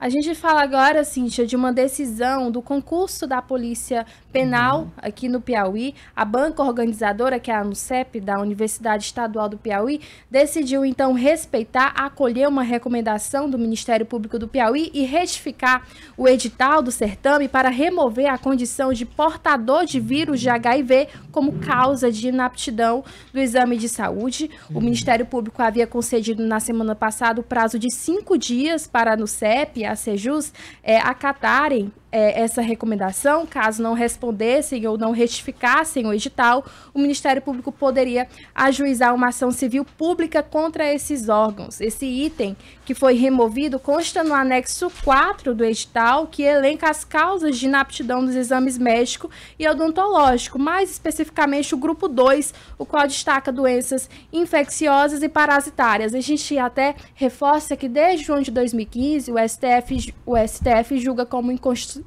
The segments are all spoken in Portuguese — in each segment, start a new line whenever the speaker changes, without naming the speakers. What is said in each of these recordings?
A gente fala agora, Cíntia, de uma decisão do concurso da Polícia Penal uhum. aqui no Piauí. A banca organizadora, que é a ANUCEP, da Universidade Estadual do Piauí, decidiu então respeitar, acolher uma recomendação do Ministério Público do Piauí e retificar o edital do certame para remover a condição de portador de vírus de HIV uhum. como causa de inaptidão do exame de saúde. Uhum. O Ministério Público havia concedido na semana passada o prazo de cinco dias para a ANUCEP, a Sejus é, acatarem é, essa recomendação, caso não respondessem ou não retificassem o edital, o Ministério Público poderia ajuizar uma ação civil pública contra esses órgãos. Esse item que foi removido consta no anexo 4 do edital, que elenca as causas de inaptidão dos exames médico e odontológico, mais especificamente o grupo 2, o qual destaca doenças infecciosas e parasitárias. A gente até reforça que desde junho de 2015 o STF, o STF julga como inconstitucional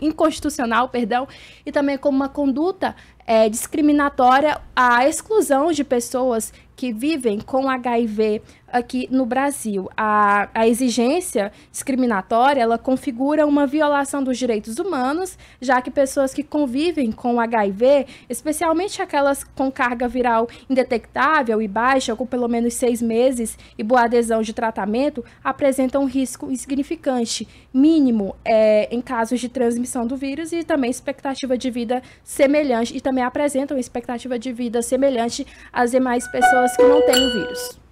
inconstitucional, perdão, e também como uma conduta é, discriminatória a exclusão de pessoas que vivem com HIV aqui no Brasil. A, a, exigência discriminatória, ela configura uma violação dos direitos humanos, já que pessoas que convivem com HIV, especialmente aquelas com carga viral indetectável e baixa, com pelo menos seis meses e boa adesão de tratamento, apresentam um risco insignificante, mínimo, é, em casos de transmissão do vírus e também expectativa de vida semelhante e também também apresentam expectativa de vida semelhante às demais pessoas que não têm o vírus.